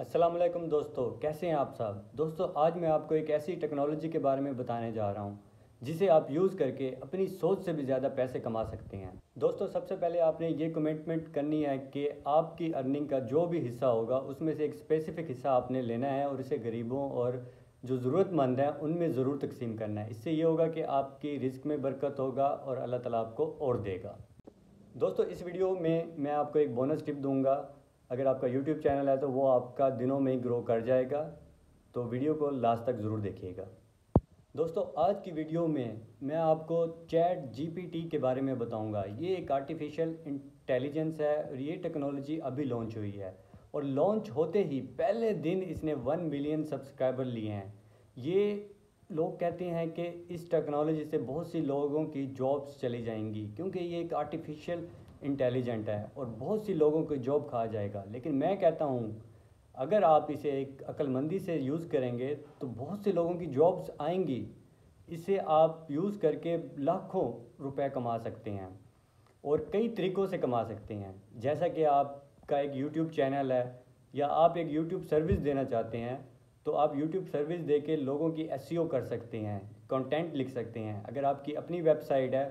असलम दोस्तों कैसे हैं आप साहब दोस्तों आज मैं आपको एक ऐसी टेक्नोलॉजी के बारे में बताने जा रहा हूँ जिसे आप यूज़ करके अपनी सोच से भी ज़्यादा पैसे कमा सकते हैं दोस्तों सबसे पहले आपने ये कमिटमेंट करनी है कि आपकी अर्निंग का जो भी हिस्सा होगा उसमें से एक स्पेसिफिक हिस्सा आपने लेना है और इसे गरीबों और जो ज़रूरतमंद हैं उनमें ज़रूर तकसीम करना है इससे ये होगा कि आपकी रिस्क में बरकत होगा और अल्लाह ताला आपको और देगा दोस्तों इस वीडियो में मैं आपको एक बोनस टिप दूंगा अगर आपका यूट्यूब चैनल है तो वो आपका दिनों में ही ग्रो कर जाएगा तो वीडियो को लास्ट तक ज़रूर देखिएगा दोस्तों आज की वीडियो में मैं आपको चैट जी के बारे में बताऊंगा ये एक आर्टिफिशियल इंटेलिजेंस है और ये टेक्नोलॉजी अभी लॉन्च हुई है और लॉन्च होते ही पहले दिन इसने वन मिलियन सब्सक्राइबर लिए हैं ये लोग कहते हैं कि इस टेक्नोलॉजी से बहुत सी लोगों की जॉब्स चली जाएंगी क्योंकि ये एक आर्टिफिशियल इंटेलिजेंट है और बहुत सी लोगों को जॉब खा जाएगा लेकिन मैं कहता हूँ अगर आप इसे एक अक्लमंदी से यूज़ करेंगे तो बहुत से लोगों की जॉब्स आएंगी इसे आप यूज़ करके लाखों रुपए कमा सकते हैं और कई तरीक़ों से कमा सकते हैं जैसा कि आपका एक यूट्यूब चैनल है या आप एक यूट्यूब सर्विस देना चाहते हैं तो आप यूट्यूब सर्विस दे के लोगों की एस e कर सकते हैं कंटेंट लिख सकते हैं अगर आपकी अपनी वेबसाइट है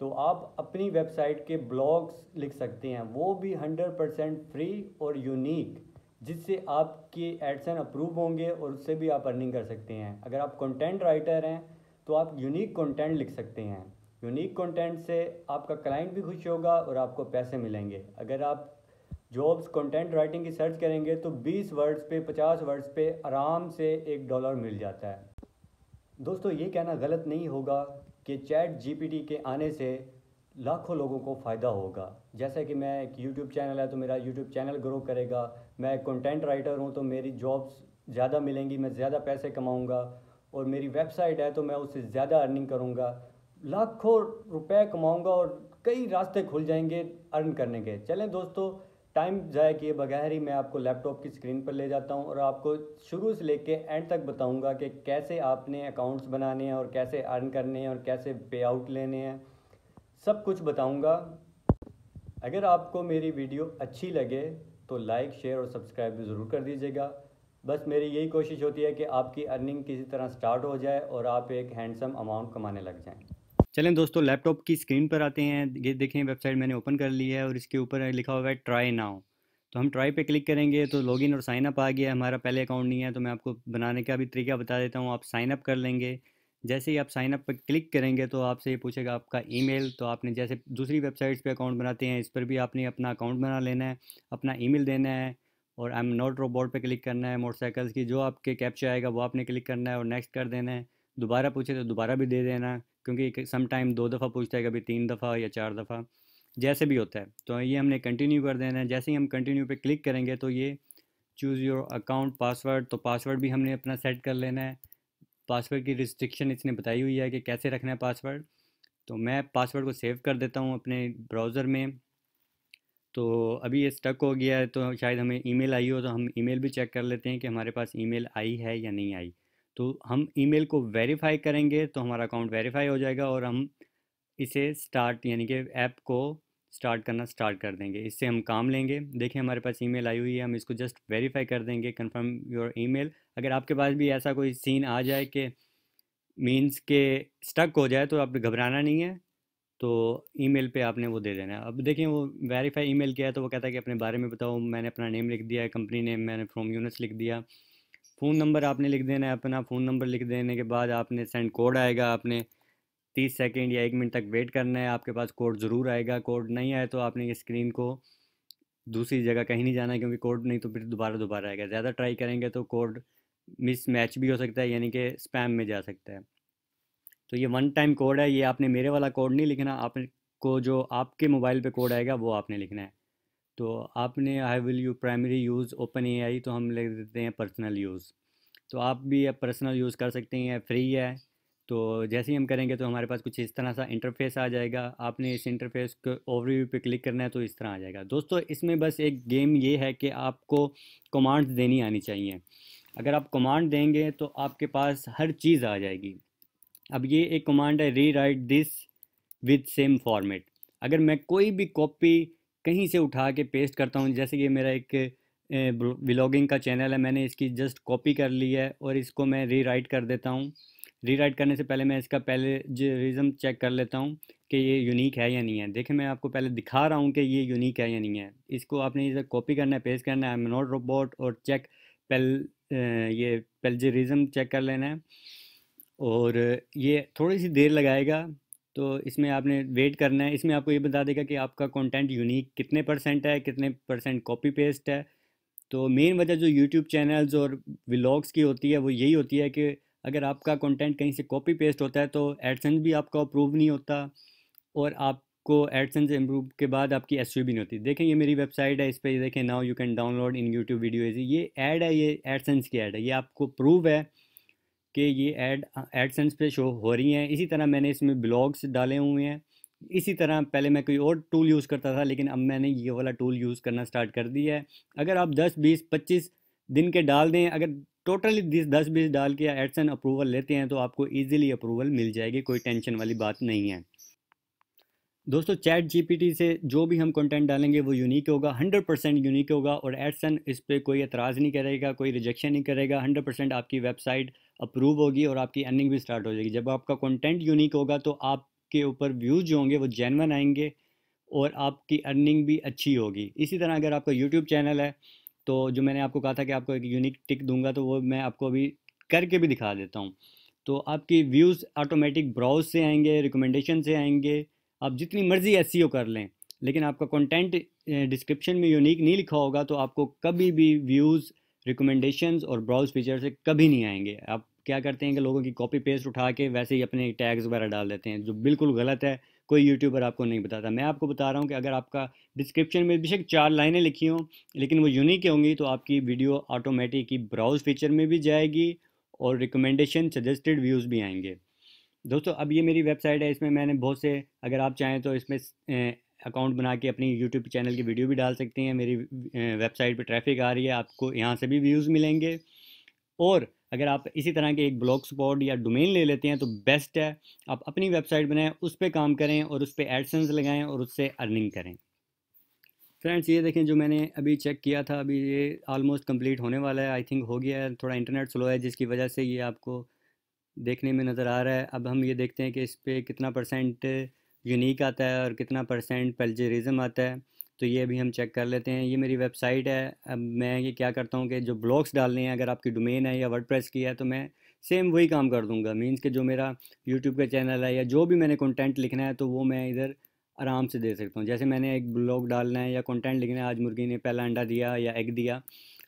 तो आप अपनी वेबसाइट के ब्लॉग्स लिख सकते हैं वो भी हंड्रेड परसेंट फ्री और यूनिक जिससे आपके एडसन अप्रूव होंगे और उससे भी आप अर्निंग कर सकते हैं अगर आप कंटेंट राइटर हैं तो आप यूनिक कंटेंट लिख सकते हैं यूनिक कंटेंट से आपका क्लाइंट भी खुश होगा और आपको पैसे मिलेंगे अगर आप जॉब्स कंटेंट राइटिंग की सर्च करेंगे तो 20 वर्ड्स पे 50 वर्ड्स पे आराम से एक डॉलर मिल जाता है दोस्तों ये कहना गलत नहीं होगा कि चैट जीपीटी के आने से लाखों लोगों को फ़ायदा होगा जैसे कि मैं एक यूट्यूब चैनल है तो मेरा यूट्यूब चैनल ग्रो करेगा मैं कंटेंट राइटर हूँ तो मेरी जॉब्स ज़्यादा मिलेंगी मैं ज़्यादा पैसे कमाऊँगा और मेरी वेबसाइट है तो मैं उससे ज़्यादा अर्निंग करूँगा लाखों रुपए कमाऊँगा और कई रास्ते खुल जाएंगे अर्न करने के चलें दोस्तों टाइम ज़ाया किए बगैर ही मैं आपको लैपटॉप की स्क्रीन पर ले जाता हूं और आपको शुरू से लेके एंड तक बताऊंगा कि कैसे आपने अकाउंट्स बनाने हैं और कैसे अर्न करने हैं और कैसे पे आउट लेने हैं सब कुछ बताऊंगा अगर आपको मेरी वीडियो अच्छी लगे तो लाइक शेयर और सब्सक्राइब ज़रूर कर दीजिएगा बस मेरी यही कोशिश होती है कि आपकी अर्निंग किसी तरह स्टार्ट हो जाए और आप एक हैंडसम अमाउंट कमाने लग जाएँ चलें दोस्तों लैपटॉप की स्क्रीन पर आते हैं ये देखें वेबसाइट मैंने ओपन कर ली है और इसके ऊपर लिखा हुआ है ट्राई नाउ तो हम ट्राई पे क्लिक करेंगे तो लॉगिन और साइन अप आ गया हमारा पहले अकाउंट नहीं है तो मैं आपको बनाने का भी तरीका बता देता हूँ आप साइन अप कर लेंगे जैसे ही आप साइन अप पर क्लिक करेंगे तो आपसे ये पूछेगा आपका ईमेल तो आपने जैसे दूसरी वेबसाइट्स पे अकाउंट बनाते हैं इस पर भी आपने अपना अकाउंट बना लेना है अपना ईमेल देना है और आई एम नॉट रोबोट पे क्लिक करना है मोटरसाइकिल्स की जो आपके कैप्चा आएगा वो आपने क्लिक करना है और नेक्स्ट कर देना है दोबारा पूछे तो दोबारा भी दे देना है क्योंकि टाइम दो दफ़ा पूछता है कभी तीन दफ़ा या चार दफ़ा जैसे भी होता है तो ये हमने कंटिन्यू कर देना है जैसे ही हम कंटिन्यू पे क्लिक करेंगे तो ये चूज़ योर अकाउंट पासवर्ड तो पासवर्ड भी हमने अपना सेट कर लेना है पासवर्ड की रिस्ट्रिक्शन इसने बताई हुई है कि कैसे रखना है पासवर्ड तो मैं पासवर्ड को सेव कर देता हूँ अपने ब्राउज़र में तो अभी ये स्टक हो गया है तो शायद हमें ईमेल आई हो तो हम ईमेल भी चेक कर लेते हैं कि हमारे पास ईमेल आई है या नहीं आई तो हम ईमेल को वेरीफाई करेंगे तो हमारा अकाउंट वेरीफाई हो जाएगा और हम इसे स्टार्ट यानी कि ऐप को स्टार्ट करना स्टार्ट कर देंगे इससे हम काम लेंगे देखिए हमारे पास ईमेल आई हुई है हम इसको जस्ट वेरीफाई कर देंगे कंफर्म योर ईमेल अगर आपके पास भी ऐसा कोई सीन आ जाए कि मींस के स्टक हो जाए तो आप घबराना नहीं है तो ईमेल पे आपने वो दे देना है अब देखिए वो वेरीफाई ईमेल किया है तो वो कहता है कि अपने बारे में बताओ मैंने अपना नेम लिख दिया है कंपनी नेम मैंने फ्रॉम यूनिट्स लिख दिया फ़ोन नंबर आपने लिख देना है अपना फ़ोन नंबर लिख देने के बाद आपने सेंड कोड आएगा आपने तीस सेकेंड या एक मिनट तक वेट करना है आपके पास कोड ज़रूर आएगा कोड नहीं आए तो आपने स्क्रीन को दूसरी जगह कहीं नहीं जाना है क्योंकि कोड नहीं तो फिर दोबारा दोबारा आएगा ज़्यादा ट्राई करेंगे तो कोड मिस मैच भी हो सकता है यानी कि स्पैम में जा सकता है तो ये वन टाइम कोड है ये आपने मेरे वाला कोड नहीं लिखना आपको जो आपके मोबाइल पे कोड आएगा वो आपने लिखना है तो आपने I will you primary use open a तो हम ले देते हैं पर्सनल यूज़ तो आप भी पर्सनल यूज़ कर सकते हैं फ्री है तो जैसे ही हम करेंगे तो हमारे पास कुछ इस तरह सा इंटरफेस आ जाएगा आपने इस इंटरफेस को ओवरव्यू पे क्लिक करना है तो इस तरह आ जाएगा दोस्तों इसमें बस एक गेम ये है कि आपको कमांड्स देनी आनी चाहिए अगर आप कमांड देंगे तो आपके पास हर चीज़ आ जाएगी अब ये एक कमांड है rewrite this with same format अगर मैं कोई भी कॉपी कहीं से उठा के पेस्ट करता हूँ जैसे कि मेरा एक व्लॉगिंग का चैनल है मैंने इसकी जस्ट कॉपी कर ली है और इसको मैं रीराइट कर देता हूँ रीराइट करने से पहले मैं इसका पहले रिज़म चेक कर लेता हूँ कि ये यूनिक है या नहीं है देखें मैं आपको पहले दिखा रहा हूँ कि ये यूनिक है या नहीं है इसको आपने इसे कॉपी करना है पेस्ट करना है आई एम नॉट रोबोट और चेक पहल ये पेल्जरिज़म चेक कर लेना है और ये थोड़ी सी देर लगाएगा तो इसमें आपने वेट करना है इसमें आपको ये बता देगा कि आपका कंटेंट यूनिक कितने परसेंट है कितने परसेंट कॉपी पेस्ट है तो मेन वजह जो यूट्यूब चैनल्स और व्लॉग्स की होती है वो यही होती है कि अगर आपका कंटेंट कहीं से कॉपी पेस्ट होता है तो एडसेंस भी आपका अप्रूव नहीं होता और आपको एडसेंस इम्प्रूव के बाद आपकी एस भी नहीं होती देखें ये मेरी वेबसाइट है इस पर देखें now you can download in YouTube video ये एड है ये एडसेंस की एड है ये आपको प्रूव है कि ये एड एडसेंस पे शो हो रही हैं इसी तरह मैंने इसमें ब्लॉग्स डाले हुए हैं इसी तरह पहले मैं कोई और टूल यूज़ करता था लेकिन अब मैंने ये वाला टूल यूज़ करना स्टार्ट कर दिया है अगर आप 10 20 25 दिन के डाल दें अगर टोटली दिस दस बीस डाल के एडसन अप्रूवल लेते हैं तो आपको ईजिली अप्रूवल मिल जाएगी कोई टेंशन वाली बात नहीं है दोस्तों चैट जीपीटी से जो भी हम कंटेंट डालेंगे वो यूनिक होगा 100 परसेंट यूनिक होगा और एडसन इस पर कोई एतराज़ नहीं करेगा कोई रिजेक्शन नहीं करेगा 100 परसेंट आपकी वेबसाइट अप्रूव होगी और आपकी अर्निंग भी स्टार्ट हो जाएगी जब आपका कंटेंट यूनिक होगा तो आपके ऊपर व्यूज़ जो होंगे वो जेनवन आएंगे और आपकी अर्निंग भी अच्छी होगी इसी तरह अगर आपका यूट्यूब चैनल है तो जो मैंने आपको कहा था कि आपको एक यूनिक टिक दूंगा तो वो मैं आपको अभी करके भी दिखा देता हूँ तो आपकी व्यूज़ ऑटोमेटिक ब्राउज से आएंगे रिकमेंडेशन से आएंगे आप जितनी मर्जी एस e कर लें लेकिन आपका कंटेंट डिस्क्रिप्शन में यूनिक नहीं लिखा होगा तो आपको कभी भी व्यूज़ रिकमेंडेशंस और ब्राउज फीचर से कभी नहीं आएंगे आप क्या करते हैं कि लोगों की कॉपी पेस्ट उठा के वैसे ही अपने टैग्स वगैरह डाल देते हैं जो बिल्कुल गलत है कोई यूट्यूबर आपको नहीं बताता मैं आपको बता रहा हूँ कि अगर आपका डिस्क्रिप्शन में बेशक चार लाइनें लिखी हों लेकिन वो यूनिक होंगी तो आपकी वीडियो ऑटोमेटिक ब्राउज फीचर में भी जाएगी और रिकमेंडेशन सजेस्टेड व्यूज़ भी आएंगे दोस्तों अब ये मेरी वेबसाइट है इसमें मैंने बहुत से अगर आप चाहें तो इसमें अकाउंट बना के अपनी यूट्यूब चैनल की वीडियो भी डाल सकते हैं मेरी वेबसाइट पे ट्रैफिक आ रही है आपको यहाँ से भी व्यूज़ मिलेंगे और अगर आप इसी तरह के एक ब्लॉग स्पॉट या डोमेन ले लेते हैं तो बेस्ट है आप अपनी वेबसाइट बनाएं उस पर काम करें और उस पर एडसन्स लगाएं और उससे अर्निंग करें फ्रेंड्स ये देखें जो मैंने अभी चेक किया था अभी ये आलमोस्ट कंप्लीट होने वाला है आई थिंक हो गया है थोड़ा इंटरनेट स्लो है जिसकी वजह से ये आपको देखने में नज़र आ रहा है अब हम ये देखते हैं कि इस पर कितना परसेंट यूनिक आता है और कितना परसेंट पेल्जरिज़म आता है तो ये भी हम चेक कर लेते हैं ये मेरी वेबसाइट है अब मैं ये क्या करता हूँ कि जो ब्लॉग्स डालने हैं अगर आपकी डोमेन है या वर्डप्रेस की है तो मैं सेम वही काम कर दूँगा मीन्स कि जो मेरा यूट्यूब का चैनल है या जो भी मैंने कंटेंट लिखना है तो वो मैं इधर आराम से दे सकता हूँ जैसे मैंने एक ब्लॉग डालना है या कॉन्टेंट लिखना है आज मुर्गी ने पहला अंडा दिया या एग दिया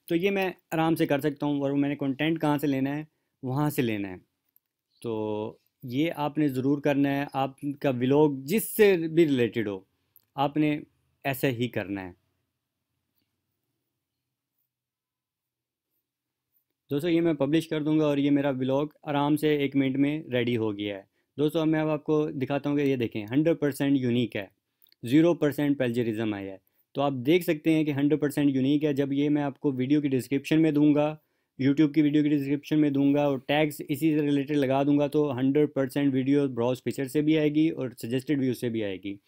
तो ये मैं आराम से कर सकता हूँ और मैंने कॉन्टेंट कहाँ से लेना है वहाँ से लेना है तो ये आपने ज़रूर करना है आपका व्लॉग जिससे भी रिलेटेड हो आपने ऐसे ही करना है दोस्तों ये मैं पब्लिश कर दूंगा और ये मेरा ब्लॉग आराम से एक मिनट में रेडी हो गया है दोस्तों मैं अब आपको दिखाता हूँ कि ये देखें हंड्रेड परसेंट यूनिक है ज़ीरो परसेंट पेल्जरिज्म आया है तो आप देख सकते हैं कि हंड्रेड परसेंट यूनिक है जब ये मैं आपको वीडियो की डिस्क्रिप्शन में दूंगा यूट्यूब की वीडियो की डिस्क्रिप्शन में दूंगा और टैग्स इसी से रिलेटेड लगा दूंगा तो hundred percent video browse feature से भी आएगी और सजेस्टेड व्यू से भी आएगी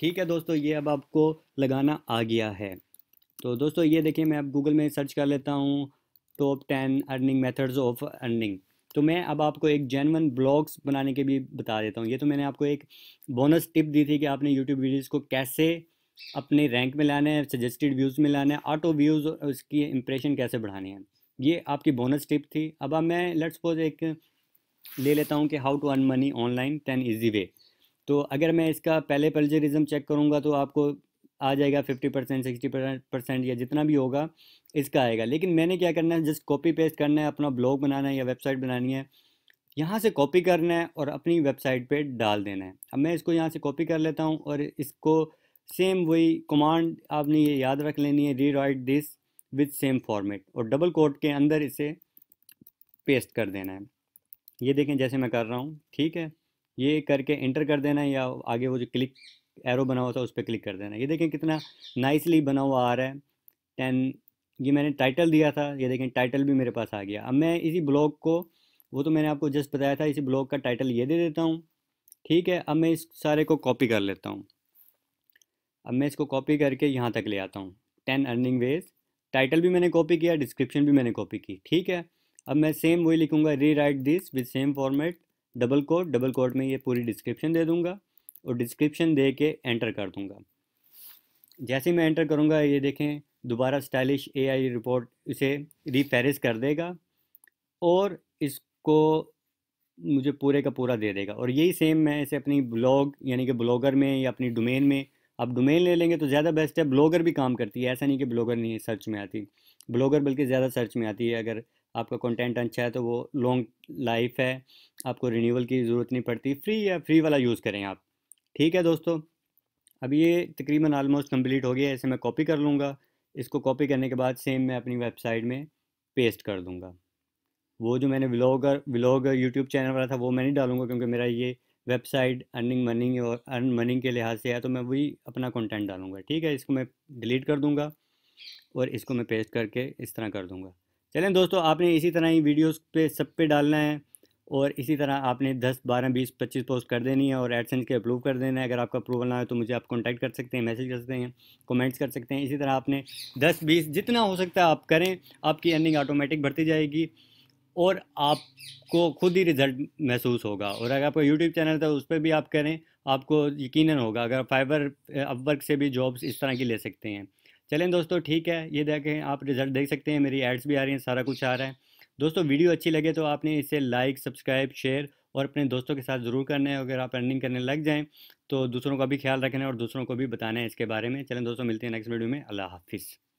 ठीक है दोस्तों ये अब आपको लगाना आ गया है तो दोस्तों ये देखिए मैं अब गूगल में सर्च कर लेता हूँ top ten earning methods of earning तो मैं अब आपको एक जेनवन ब्लॉग्स बनाने के भी बता देता हूँ ये तो मैंने आपको एक बोनस टिप दी थी कि आपने यूट्यूब वीडियोज़ को कैसे अपने रैंक में लाना है सजेस्टेड व्यूज़ में लाना है ऑटो व्यूज़ और उसकी इंप्रेशन कैसे बढ़ाने हैं ये आपकी बोनस टिप थी अब अब मैं लेट्स सपोज एक ले लेता हूँ कि how to earn money online ten easy way तो अगर मैं इसका पहले पल्जरिज्म चेक करूँगा तो आपको आ जाएगा फिफ्टी परसेंट सिक्सटी परसेंट या जितना भी होगा इसका आएगा लेकिन मैंने क्या करना है जस्ट कॉपी पेस्ट करना है अपना ब्लॉग बनाना है या वेबसाइट बनानी है यहाँ से कॉपी करना है और अपनी वेबसाइट पर डाल देना है अब मैं इसको यहाँ से कॉपी कर लेता हूँ और इसको सेम वही कमांड आपने ये याद रख लेनी है rewrite this with same format और डबल कोट के अंदर इसे पेस्ट कर देना है ये देखें जैसे मैं कर रहा हूँ ठीक है ये करके एंटर कर देना है या आगे वो जो क्लिक एरो बना हुआ था उस पर क्लिक कर देना ये देखें कितना नाइसली बना हुआ आ रहा है टेन ये मैंने टाइटल दिया था ये देखें टाइटल भी मेरे पास आ गया अब मैं इसी ब्लॉग को वो तो मैंने आपको जस्ट बताया था इसी ब्लॉग का टाइटल ये दे देता हूँ ठीक है अब मैं इस सारे को कॉपी कर लेता हूँ अब मैं इसको कॉपी करके यहाँ तक ले आता हूँ टेन अर्निंग वेज टाइटल भी मैंने कॉपी किया डिस्क्रिप्शन भी मैंने कॉपी की ठीक है अब मैं सेम वही लिखूंगा rewrite this with same format double quote double quote में ये पूरी डिस्क्रिप्शन दे दूंगा और डिस्क्रिप्शन दे के एंटर कर दूंगा जैसे मैं एंटर करूंगा ये देखें दोबारा स्टाइलिश एआई रिपोर्ट इसे रिफेरिस कर देगा और इसको मुझे पूरे का पूरा दे देगा और यही सेम मैं इसे अपनी ब्लॉग यानी कि ब्लॉगर में या अपनी डोमेन में आप डोमेन ले लेंगे तो ज़्यादा बेस्ट है ब्लॉगर भी काम करती है ऐसा नहीं कि ब्लॉगर नहीं सर्च में आती ब्लॉगर बल्कि ज़्यादा सर्च में आती है अगर आपका कंटेंट अच्छा है तो वो लॉन्ग लाइफ है आपको रिन्यूअल की ज़रूरत नहीं पड़ती फ्री या फ्री वाला यूज़ करें आप ठीक है दोस्तों अब ये तकरीबन आलमोस्ट कम्प्लीट हो गया ऐसे मैं कॉपी कर लूँगा इसको कॉपी करने के बाद सेम मैं अपनी वेबसाइट में पेस्ट कर दूँगा वो जो मैंने व्लॉगर ब्लॉगर यूट्यूब चैनल वाला था वो मैं नहीं डालूंगा क्योंकि मेरा ये वेबसाइट अर्निंग मनी और अर्न मनी के लिहाज से है तो मैं वही अपना कंटेंट डालूंगा ठीक है इसको मैं डिलीट कर दूंगा और इसको मैं पेस्ट करके इस तरह कर दूंगा चलें दोस्तों आपने इसी तरह ही वीडियोस पे सब पे डालना है और इसी तरह आपने 10, 12, 20, 25 पोस्ट कर देनी है और एडसेंस के अप्रूव कर देना है अगर आपका अप्रूवल ना हो तो मुझे आप कॉन्टैक्ट कर सकते हैं मैसेज कर सकते हैं कॉमेंट्स कर सकते हैं इसी तरह आपने दस बीस जितना हो सकता है आप करें आपकी अर्निंग ऑटोमेटिक बढ़ती जाएगी और आपको खुद ही रिज़ल्ट महसूस होगा और अगर आपका यूट्यूब चैनल था उस पर भी आप करें आपको यकीन होगा अगर फाइबर अपवर्क से भी जॉब्स इस तरह की ले सकते हैं चलें दोस्तों ठीक है ये देखें आप रिज़ल्ट देख सकते हैं मेरी एड्स भी आ रही हैं सारा कुछ आ रहा है दोस्तों वीडियो अच्छी लगे तो आपने इसे लाइक सब्सक्राइब शेयर और अपने दोस्तों के साथ ज़रूर करना है अगर आप रनिंग करने लग जाएं तो दूसरों का भी ख्याल रखना है और दूसरों को भी बताना है इसके बारे में चलें दोस्तों मिलते हैं नेक्स्ट वीडियो में अल्लाह हाफिज़